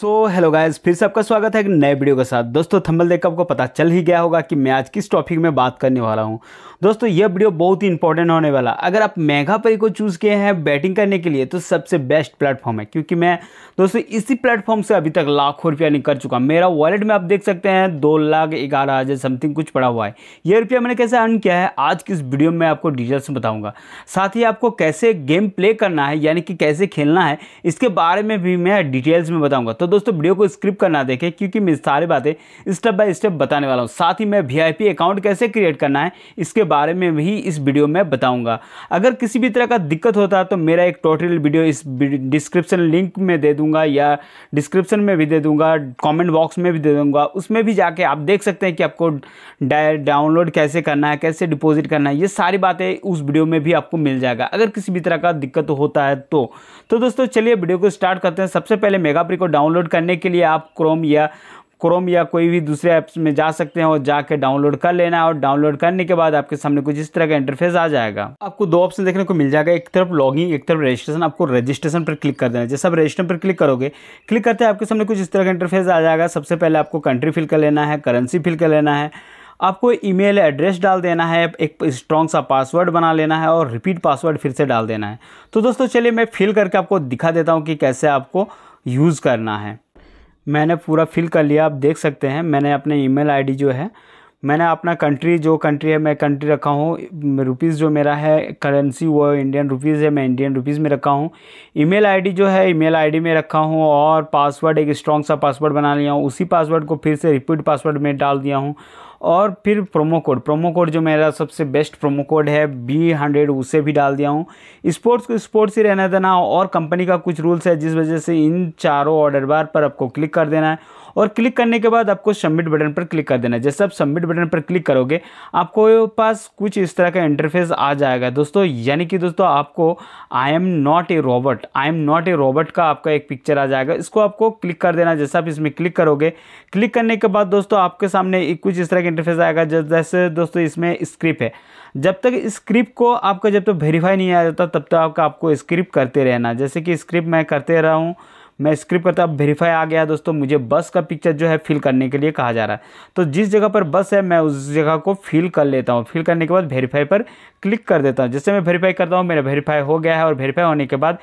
so hello guys फिर से आपका स्वागत है एक नए वीडियो के साथ दोस्तों थंबल देख आपको पता चल ही गया होगा कि मैं आज किस टॉपिक में बात करने वाला हूं दोस्तों यह वीडियो बहुत ही इंपॉर्टेंट होने वाला अगर आप मेघा पे को चूज़ किए हैं बैटिंग करने के लिए तो सबसे बेस्ट प्लेटफॉर्म है क्योंकि मैं दोस्तों इसी प्लेटफॉर्म से अभी तक लाखों रुपया निकल चुका मेरा वॉलेट में आप देख सकते हैं दो लाख ग्यारह हज़ार समथिंग कुछ पड़ा हुआ है ये रुपया मैंने कैसे अर्न किया है आज की इस वीडियो में आपको डिटेल्स में बताऊँगा साथ ही आपको कैसे गेम प्ले करना है यानी कि कैसे खेलना है इसके बारे में भी मैं डिटेल्स में बताऊँगा तो दोस्तों वीडियो को स्क्रिप करना देखें क्योंकि मैं सारी बातें स्टेप बाय स्टेप बताने वाला हूं साथ ही मैं वी अकाउंट कैसे क्रिएट करना है इसके बारे में भी इस वीडियो में बताऊंगा अगर किसी भी तरह का दिक्कत होता है तो मेरा एक टोटल वीडियो इस डिस्क्रिप्शन लिंक में दे दूंगा या डिस्क्रिप्शन में भी दे दूंगा कॉमेंट बॉक्स में भी दे दूंगा उसमें भी जाके आप देख सकते हैं कि आपको डाउनलोड कैसे करना है कैसे डिपोजिट करना है ये सारी बातें उस वीडियो में भी आपको मिल जाएगा अगर किसी भी तरह का दिक्कत होता है तो, तो दोस्तों चलिए वीडियो को स्टार्ट करते हैं सबसे पहले मेगाप्री को डाउनलोड डाउनलोड करने के लिए आप क्रोम या क्रोम या कोई भी दूसरे ऐप्स में जा सकते हैं और जाकर डाउनलोड कर लेना और डाउनलोड करने के बाद आपके सामने कुछ इस तरह का इंटरफेस आ जाएगा आपको दो ऑप्शन देखने को मिल जाएगा एक तरफ लॉगिंग एक तरफ रजिस्ट्रेशन आपको रजिस्ट्रेशन पर क्लिक कर देना जैसे आप रजिस्ट्रेशन पर क्लिक करोगे क्लिक करते हैं आपके सामने कुछ इस तरह का इंटरफेस आ जाएगा सबसे पहले आपको कंट्री फिल कर लेना है करेंसी फिल कर लेना है आपको ईमेल एड्रेस डाल देना है एक स्ट्रॉन्ग सा पासवर्ड बना लेना है और रिपीट पासवर्ड फिर से डाल देना है तो दोस्तों चलिए मैं फिल करके आपको दिखा देता हूँ कि कैसे आपको यूज़ करना है मैंने पूरा फिल कर लिया आप देख सकते हैं मैंने अपने ईमेल आईडी जो है मैंने अपना कंट्री जो कंट्री है मैं कंट्री रखा हूँ रुपीज़ जो मेरा है करेंसी वो इंडियन रुपीज़ है मैं इंडियन रुपीज़ में रखा हूँ ईमेल आईडी जो है ईमेल आईडी में रखा हूँ और पासवर्ड एक स्ट्रॉन्ग सा पासवर्ड बना लिया हूँ उसी पासवर्ड को फिर से रिपीट पासवर्ड में डाल दिया हूँ और फिर प्रोमो कोड प्रोमो कोड जो मेरा सबसे बेस्ट प्रोमो कोड है बी हंड्रेड उसे भी डाल दिया हूँ स्पोर्ट्स को स्पोर्ट्स ही रहने देना और कंपनी का कुछ रूल्स है जिस वजह से इन चारों ऑर्डर बार पर आपको क्लिक कर देना है और क्लिक करने के बाद आपको सबमिट बटन पर क्लिक कर देना जैसे आप सबमिट बटन पर क्लिक करोगे आपको पास कुछ इस तरह का इंटरफेस आ जाएगा दोस्तों यानी कि दोस्तों आपको I am not a robot I am not a robot का आपका एक पिक्चर आ जाएगा इसको आपको क्लिक कर देना जैसे आप इसमें क्लिक करोगे क्लिक करने के बाद दोस्तों आपके सामने कुछ इस तरह का इंटरफेस आएगा जैसे दोस्तों इसमें स्क्रिप्ट है जब तक स्क्रिप्ट को आपका जब तक तो वेरीफाई नहीं आ जाता तब तक तो आपका आपको स्क्रिप्ट करते रहना जैसे कि स्क्रिप्ट मैं करते रहा हूँ मैं स्क्रिप करता तो अब वेरीफाई आ गया दोस्तों मुझे बस का पिक्चर जो है फिल करने के लिए कहा जा रहा है तो जिस जगह पर बस है मैं उस जगह को फिल कर लेता हूँ फिल करने के बाद वेरीफाई पर क्लिक कर देता हूँ जैसे मैं वेरीफाई करता हूँ मेरा वेरीफाई हो गया है और वेरीफाई होने के बाद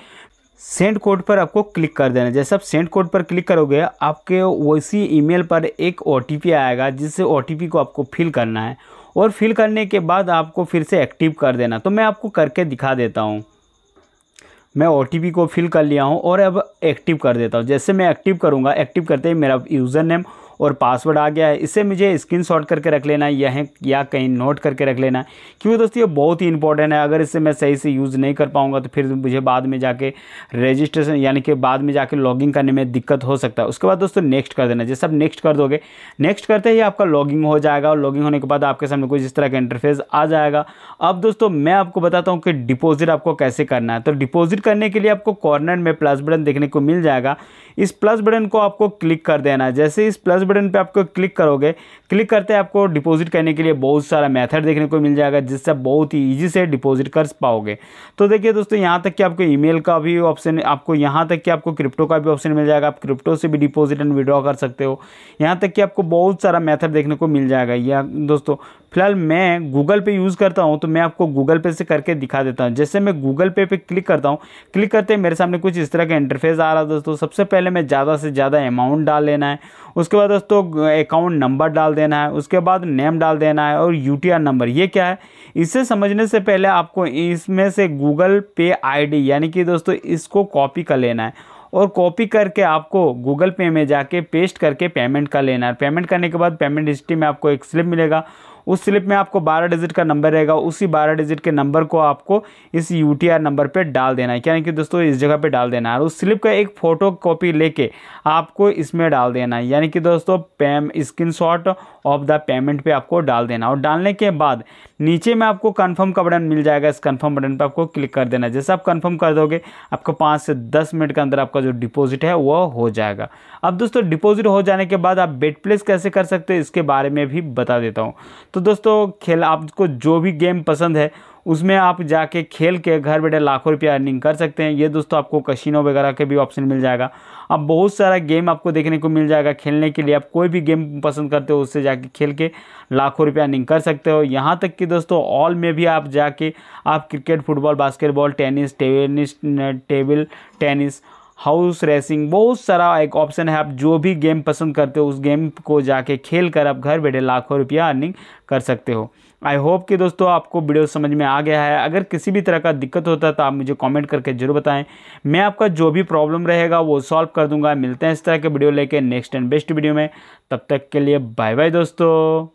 सेंड कोड पर आपको क्लिक कर देना जैसे आप सेंड कोड पर क्लिक करोगे आपके वैसी ईमेल पर एक ओ आएगा जिससे ओ को आपको फिल करना है और फिल करने के बाद आपको फिर से एक्टिव कर देना तो मैं आपको करके दिखा देता हूँ मैं ओ को फिल कर लिया हूँ और अब एक्टिव कर देता हूँ जैसे मैं एक्टिव करूँगा एक्टिव करते ही मेरा यूज़र नेम और पासवर्ड आ गया है इसे मुझे स्क्रीन करके रख लेना है यह या कहीं नोट करके रख लेना है क्योंकि दोस्तों ये बहुत ही इंपॉर्टेंट है अगर इसे मैं सही से यूज़ नहीं कर पाऊँगा तो फिर मुझे बाद में जाके रजिस्ट्रेशन यानी कि बाद में जाके लॉगिंग करने में दिक्कत हो सकता है उसके बाद दोस्तों नेक्स्ट कर देना जैसे आप नेक्स्ट कर दोगे नेक्स्ट करते ही आपका लॉगिंग हो जाएगा और लॉगिंग होने के बाद आपके सामने कुछ इस तरह का इंटरफेस आ जाएगा अब दोस्तों मैं आपको बताता हूँ कि डिपोजिट आपको कैसे करना है तो डिपोजिट करने के लिए आपको कॉर्नर में प्लस बटन देखने को मिल जाएगा इस प्लस बटन को आपको क्लिक कर देना जैसे इस प्लस बटन पे आपको क्लिक करोगे क्लिक करते हैं आपको डिपॉजिट करने के लिए बहुत सारा मेथड देखने को मिल जाएगा जिससे आप बहुत ही ईजी से डिपॉजिट कर पाओगे तो देखिए दोस्तों यहाँ तक कि आपको ईमेल का भी ऑप्शन आपको यहाँ तक कि आपको क्रिप्टो का भी ऑप्शन मिल जाएगा आप क्रिप्टो से भी डिपॉजिट एंड विड्रॉ कर सकते हो यहाँ तक कि आपको बहुत सारा मैथड देखने को मिल जाएगा या दोस्तों फिलहाल मैं गूगल पे यूज़ करता हूँ तो मैं आपको गूगल पे से करके दिखा देता हूँ जैसे मैं गूगल पे पे क्लिक करता हूँ क्लिक करते हैं मेरे सामने कुछ इस तरह का इंटरफेस आ रहा है दोस्तों सबसे पहले मैं ज़्यादा से ज़्यादा अमाउंट डाल लेना है उसके बाद दोस्तों अकाउंट नंबर डाल देना है उसके बाद नेम डाल देना है और यू नंबर ये क्या है इसे समझने से पहले आपको इसमें से गूगल पे आई यानी कि दोस्तों इसको कॉपी कर लेना है और कॉपी करके आपको गूगल पे में जाके पेस्ट करके पेमेंट कर लेना है पेमेंट करने के बाद पेमेंट हिस्ट्री में आपको एक स्लिप मिलेगा उस स्लिप में आपको बारह डिजिट का नंबर रहेगा उसी बारह डिजिट के नंबर को आपको इस यू नंबर पर डाल देना है यानी कि दोस्तों इस जगह पर डाल देना है उस स्लिप का एक फ़ोटो कॉपी लेके आपको इसमें डाल देना है यानी कि दोस्तों पेम स्क्रीन ऑफ द पेमेंट पर आपको डाल देना और डालने के बाद नीचे में आपको कन्फर्म का बटन मिल जाएगा इस कन्फर्म बटन पर आपको क्लिक कर देना जैसे आप कन्फर्म कर दोगे आपको पाँच से दस मिनट के अंदर आपका जो डिपॉजिट है वह हो जाएगा अब दोस्तों डिपॉजिट हो जाने के बाद आप बेट प्लेस कैसे कर सकते हो इसके बारे में भी बता देता हूँ तो दोस्तों खेल आपको जो भी गेम पसंद है उसमें आप जाके खेल के घर बैठे लाखों रुपया अर्निंग कर सकते हैं ये दोस्तों आपको कशीनो वगैरह के भी ऑप्शन मिल जाएगा अब बहुत सारा गेम आपको देखने को मिल जाएगा खेलने के लिए आप कोई भी गेम पसंद करते हो उससे जाके खेल के लाखों रुपया अर्निंग कर सकते हो यहाँ तक कि दोस्तों ऑल में भी आप जाके आप cricket football basketball tennis tennis table tennis horse racing बहुत सारा एक ऑप्शन है आप जो भी गेम पसंद करते हो उस गेम को जाके खेल कर आप घर बैठे लाखों रुपया अर्निंग कर सकते हो आई होप कि दोस्तों आपको वीडियो समझ में आ गया है अगर किसी भी तरह का दिक्कत होता है तो आप मुझे कमेंट करके जरूर बताएं मैं आपका जो भी प्रॉब्लम रहेगा वो सॉल्व कर दूंगा मिलते हैं इस तरह के वीडियो लेके नेक्स्ट एंड बेस्ट वीडियो में तब तक के लिए बाय बाय दोस्तों